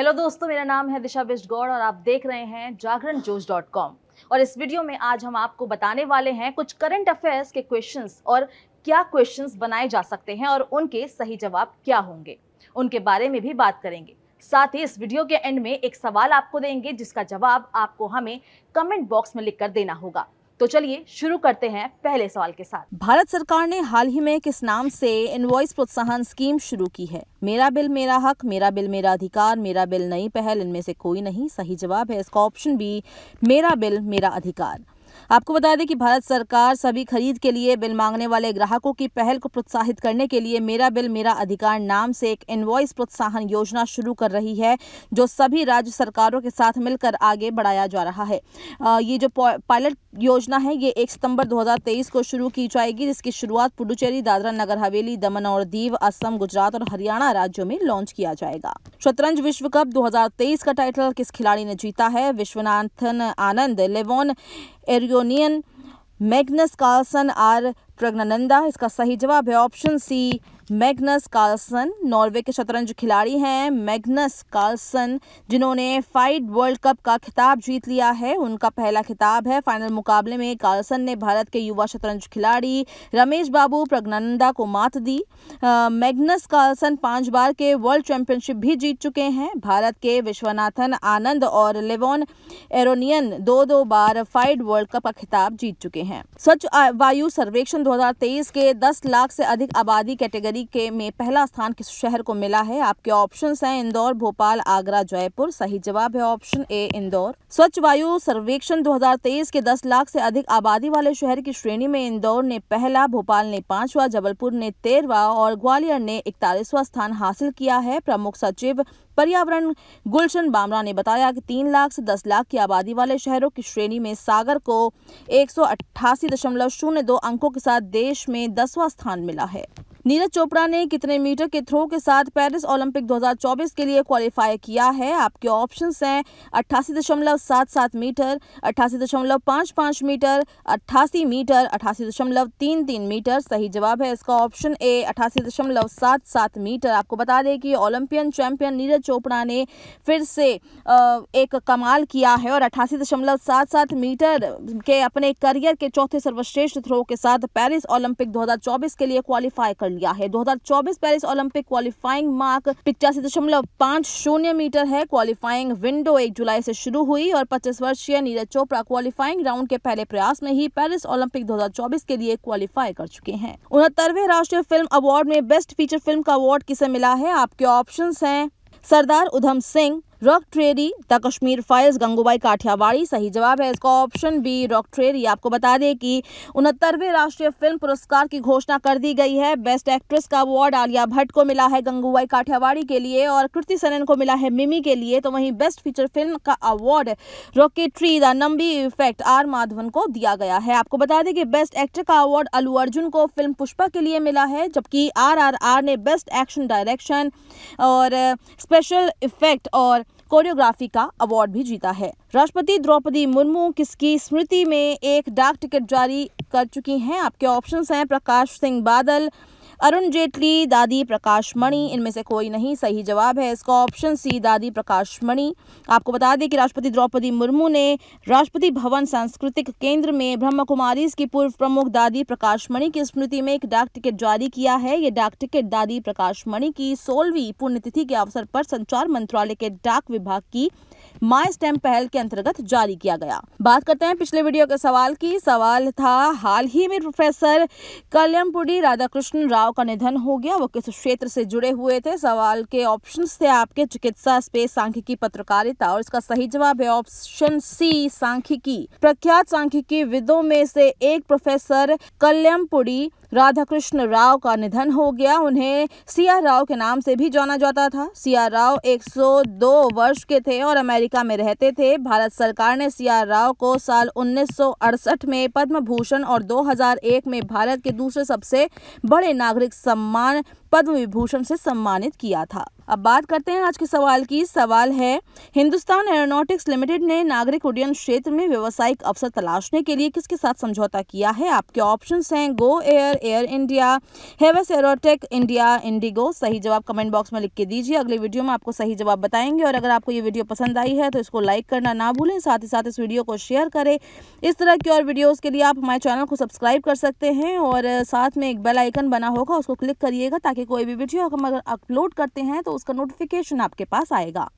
hello दोस्तों मेरा नाम है दिशा बिस्ट गौड़ और आप देख रहे हैं जागरण जोश डॉट कॉम और इस वीडियो में आज हम आपको बताने वाले हैं कुछ करंट अफेयर्स के क्वेश्चंस और क्या क्वेश्चंस बनाए जा सकते हैं और उनके सही जवाब क्या होंगे उनके बारे में भी बात करेंगे साथ ही इस वीडियो के एंड में एक सवाल आपको देंगे जिसका जवाब आपको हमें कमेंट बॉक्स में लिख कर देना होगा तो चलिए शुरू करते हैं पहले सवाल के साथ भारत सरकार ने हाल ही में किस नाम से इनवॉइस प्रोत्साहन स्कीम शुरू की है मेरा बिल मेरा हक मेरा बिल मेरा अधिकार मेरा बिल नई पहल इनमें से कोई नहीं सही जवाब है इसका ऑप्शन बी मेरा बिल मेरा अधिकार आपको बता दें कि भारत सरकार सभी खरीद के लिए बिल मांगने वाले ग्राहकों की पहल को प्रोत्साहित करने के लिए मेरा बिल मेरा अधिकार नाम से एक इनवॉइस प्रोत्साहन योजना शुरू कर रही है जो सभी राज्य सरकारों के साथ मिलकर आगे बढ़ाया जा रहा है ये जो पायलट योजना है ये एक सितंबर 2023 को शुरू की जाएगी जिसकी शुरुआत पुडुचेरी दादरा नगर हवेली दमन और दीव असम गुजरात और हरियाणा राज्यों में लॉन्च किया जाएगा शतरंज विश्व कप 2023 का टाइटल किस खिलाड़ी ने जीता है Viswanathan Anand Levon Aronian Magnus Carlsen R Praggnanandhaa इसका सही जवाब है option C Magnus Carlsen Norway के शतरंज खिलाड़ी हैं मैग्नस कार्लसन जिन्होंने फाइट वर्ल्ड कप का खिताब जीत लिया है उनका पहला खिताब है फाइनल मुकाबले में कार्लसन ने भारत के युवा शतरंज खिलाड़ी रमेश बाबू प्रज्ञानंदा को मात दी मैग्नस कार्लसन पांच बार के वर्ल्ड चैंपियनशिप भी जीत चुके हैं भारत के विश्वनाथन आनंद और लेवोन एरोनियन दो दो बार फाइट वर्ल्ड कप का खिताब जीत चुके हैं स्वच्छ वायु सर्वेक्षण दो के दस लाख से अधिक आबादी कैटेगरी आबादी के में पहला स्थान किस शहर को मिला है आपके ऑप्शन हैं इंदौर भोपाल आगरा जयपुर सही जवाब है ऑप्शन ए इंदौर स्वच्छ वायु सर्वेक्षण 2023 के 10 लाख से अधिक आबादी वाले शहर की श्रेणी में इंदौर ने पहला भोपाल ने पांचवा जबलपुर ने तेरवा और ग्वालियर ने इकतालीसवा स्थान हासिल किया है प्रमुख सचिव पर्यावरण गुलशन बामरा ने बताया कि तीन लाख से दस लाख की आबादी वाले शहरों की श्रेणी में सागर को एक अंकों के साथ देश में दसवां स्थान मिला है नीरज चोपड़ा ने कितने मीटर के थ्रो के साथ पेरिस ओलंपिक 2024 के लिए क्वालिफाई किया है आपके ऑप्शंस हैं अट्ठासी दशमलव सात सात मीटर अट्ठासी दशमलव पाँच पाँच मीटर अट्ठासी मीटर अट्ठासी दशमलव तीन तीन मीटर सही जवाब है इसका ऑप्शन ए अट्ठासी दशमलव सात सात मीटर आपको बता दें कि ओलंपियन चैंपियन नीरज चोपड़ा ने फिर से एक कमाल किया है और अट्ठासी दशमलव सात सात मीटर के अपने करियर के चौथे सर्वश्रेष्ठ थ्रो के साथ पेरिस ओलंपिक दो के लिए क्वालिफाई कर लिया है 2024 पेरिस ओलंपिक क्वालिफाइंग मार्क पिचासी दशमलव पांच शून्य मीटर है क्वालिफाइंग विंडो एक जुलाई से शुरू हुई और 25 वर्षीय नीरज चोपड़ा क्वालिफाइंग राउंड के पहले प्रयास में ही पेरिस ओलंपिक 2024 के लिए क्वालिफाई कर चुके हैं उनहत्तरवे राष्ट्रीय फिल्म अवार्ड में बेस्ट फीचर फिल्म का अवार्ड किसे मिला है आपके ऑप्शन है Sardar Udham Singh Rocketry the Kashmir files Gangubai Kathiawadi सही जवाब है इसका ऑप्शन बी रॉक ट्रेरी आपको बता दें कि उनहत्तरवें राष्ट्रीय फिल्म पुरस्कार की घोषणा कर दी गई है बेस्ट एक्ट्रेस का अवार्ड आलिया भट्ट को मिला है गंगूबाई काठियावाड़ी के लिए और कृति सनन को मिला है मिमी के लिए तो वहीं बेस्ट फीचर फिल्म का award Rocketry the Nambi effect R Madhavan को दिया गया है आपको बता दें कि बेस्ट एक्टर का अवार्ड अलू अर्जुन को फिल्म पुष्पा के लिए मिला है जबकि आर आर आर ने बेस्ट एक्शन डायरेक्शन और स्पेशल इफेक्ट और कोरियोग्राफी का अवार्ड भी जीता है राष्ट्रपति द्रौपदी मुर्मू किसकी स्मृति में एक डाक टिकट जारी कर चुकी हैं आपके ऑप्शंस हैं प्रकाश सिंह बादल अरुण जेटली दादी प्रकाश मणि इनमें से कोई नहीं सही जवाब है इसका ऑप्शन सी दादी प्रकाश मणि आपको बता दें कि राष्ट्रपति द्रौपदी मुर्मू ने राष्ट्रपति भवन सांस्कृतिक केंद्र में ब्रह्म कुमारी की पूर्व प्रमुख दादी प्रकाश मणि की स्मृति में एक डाक टिकट जारी किया है ये डाक टिकट दादी प्रकाश मणि की सोलहवीं पुण्यतिथि के अवसर पर संचार मंत्रालय के डाक विभाग की माई स्टेम पहल के अंतर्गत जारी किया गया बात करते हैं पिछले वीडियो के सवाल की सवाल था हाल ही में प्रोफेसर कल्याणपुरी राधाकृष्ण राव का निधन हो गया वो किस क्षेत्र से जुड़े हुए थे सवाल के ऑप्शन थे आपके चिकित्सा स्पेस सांख्यिकी पत्रकारिता और इसका सही जवाब है ऑप्शन सी सांख्यिकी प्रख्यात सांख्यिकी विदो में से एक प्रोफेसर कल्याणपुरी राधाकृष्ण राव का निधन हो गया उन्हें सिया राव के नाम से भी जाना जाता था सिया राव 102 वर्ष के थे और अमेरिका में रहते थे भारत सरकार ने सिया राव को साल उन्नीस में पद्म भूषण और 2001 में भारत के दूसरे सबसे बड़े नागरिक सम्मान पद्म विभूषण से सम्मानित किया था अब बात करते हैं आज के सवाल की सवाल है हिंदुस्तान एरोनॉटिक्स लिमिटेड ने नागरिक उड्डयन क्षेत्र में व्यावसायिक अवसर तलाशने के लिए किसके साथ समझौता किया है आपके ऑप्शन हैं गो एयर एयर इंडिया हेवस एरोटेक इंडिया इंडिगो सही जवाब कमेंट बॉक्स में लिख के दीजिए अगले वीडियो में आपको सही जवाब बताएंगे और अगर आपको ये वीडियो पसंद आई है तो इसको लाइक करना ना भूलें साथ ही साथ इस वीडियो को शेयर करें इस तरह की और वीडियोज़ के लिए आप हमारे चैनल को सब्सक्राइब कर सकते हैं और साथ में एक बेल आइकन बना होगा उसको क्लिक करिएगा ताकि कोई भी वीडियो हम अगर अपलोड करते हैं तो उसका नोटिफिकेशन आपके पास आएगा